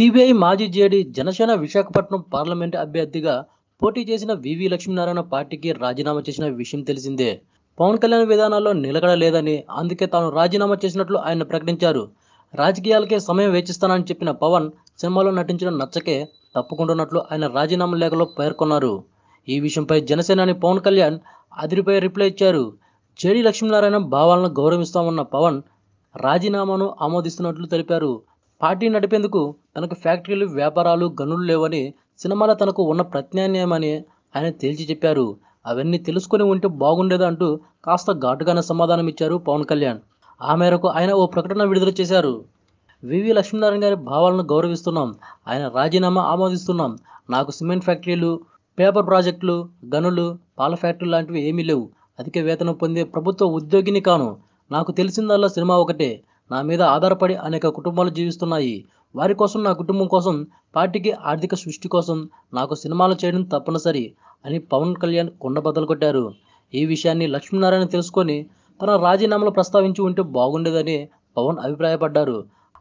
CBI మాజీ JD Janasena Visakhapatnam parliament అభ్యర్థిగా పోటీ చేసిన వివి లక్ష్మీనారాయణ పార్టీకి రాజీనామా చేసిన విషయం తెలిసిందే పవన్ కళ్యాణ్ విధానాల్లో నిలకడలేదని లేదని అందుకే తాను రాజీనామా చేసినట్లు ఆయన ప్రకటించారు రాజకీయాలకే సమయం వేచిస్తానని చెప్పిన పవన్ సినిమాలో నటించడం నచ్చకే తప్పుకుంటున్నట్లు ఆయన రాజీనామా లేఖలో పేర్కొన్నారు ఈ విషయంపై జనసేనాని పవన్ కళ్యాణ్ అదిరిపై రిప్లై ఇచ్చారు జేడి లక్ష్మీనారాయణ భావాలను గౌరవిస్తామన్న పవన్ రాజీనామాను ఆమోదిస్తున్నట్లు తెలిపారు పార్టీ నడిపేందుకు తనకు ఫ్యాక్టరీలు వ్యాపారాలు గనులు లేవని సినిమాల తనకు ఉన్న ప్రత్యామ్నాయమని ఆయన తేల్చి చెప్పారు అవన్నీ తెలుసుకుని ఉంటే బాగుండేదా అంటూ కాస్త ఘాటుగానే సమాధానమిచ్చారు పవన్ కళ్యాణ్ ఆ మేరకు ఆయన ఓ ప్రకటన విడుదల చేశారు వివి లక్ష్మీనారాయణ గారి భావాలను గౌరవిస్తున్నాం ఆయన రాజీనామా ఆమోదిస్తున్నాం నాకు సిమెంట్ ఫ్యాక్టరీలు పేపర్ ప్రాజెక్టులు గనులు పాల ఫ్యాక్టరీలు లాంటివి ఏమీ లేవు అధిక వేతనం పొందే ప్రభుత్వ ఉద్యోగిని కాను నాకు తెలిసిందల్లా సినిమా ఒకటే నా మీద ఆధారపడి అనేక కుటుంబాలు జీవిస్తున్నాయి వారి కోసం నా కుటుంబం కోసం పార్టీకి ఆర్థిక సృష్టి కోసం నాకు సినిమాలు చేయడం తప్పనిసరి అని పవన్ కళ్యాణ్ కొండ కొట్టారు ఈ విషయాన్ని లక్ష్మీనారాయణ తెలుసుకొని తన రాజీనామాలు ప్రస్తావించి ఉంటే బాగుండేదని పవన్ అభిప్రాయపడ్డారు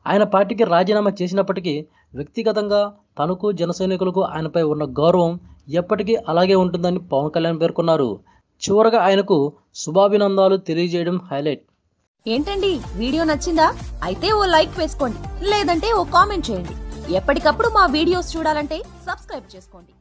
ఆయన పార్టీకి రాజీనామా చేసినప్పటికీ వ్యక్తిగతంగా తనకు జనసైనికులకు ఆయనపై ఉన్న గౌరవం ఎప్పటికీ అలాగే ఉంటుందని పవన్ కళ్యాణ్ పేర్కొన్నారు చివరగా ఆయనకు శుభాభినందాలు తెలియజేయడం హైలైట్ ఏంటండి వీడియో నచ్చిందా అయితే ఓ లైక్ వేసుకోండి లేదంటే ఓ కామెంట్ చేయండి ఎప్పటికప్పుడు మా వీడియోస్ చూడాలంటే సబ్స్క్రైబ్ చేసుకోండి